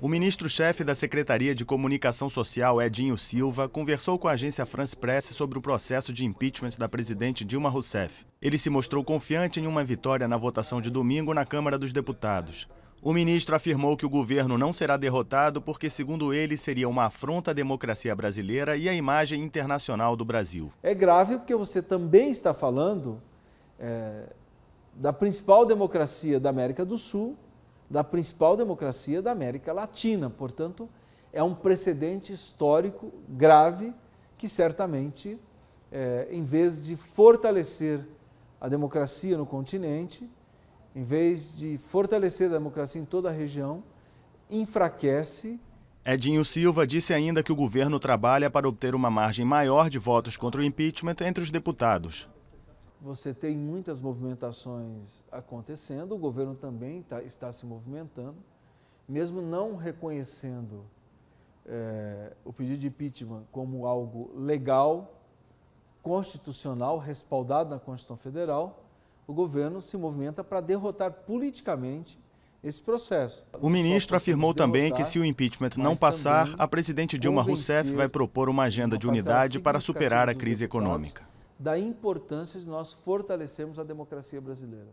O ministro-chefe da Secretaria de Comunicação Social, Edinho Silva, conversou com a agência France Press sobre o processo de impeachment da presidente Dilma Rousseff. Ele se mostrou confiante em uma vitória na votação de domingo na Câmara dos Deputados. O ministro afirmou que o governo não será derrotado porque, segundo ele, seria uma afronta à democracia brasileira e à imagem internacional do Brasil. É grave porque você também está falando é, da principal democracia da América do Sul, da principal democracia da América Latina. Portanto, é um precedente histórico grave que certamente, é, em vez de fortalecer a democracia no continente, em vez de fortalecer a democracia em toda a região, enfraquece. Edinho Silva disse ainda que o governo trabalha para obter uma margem maior de votos contra o impeachment entre os deputados você tem muitas movimentações acontecendo, o governo também tá, está se movimentando, mesmo não reconhecendo é, o pedido de impeachment como algo legal, constitucional, respaldado na Constituição Federal, o governo se movimenta para derrotar politicamente esse processo. O ministro afirmou também que se o impeachment não passar, a presidente Dilma Rousseff vai propor uma agenda de unidade para superar a crise econômica da importância de nós fortalecermos a democracia brasileira.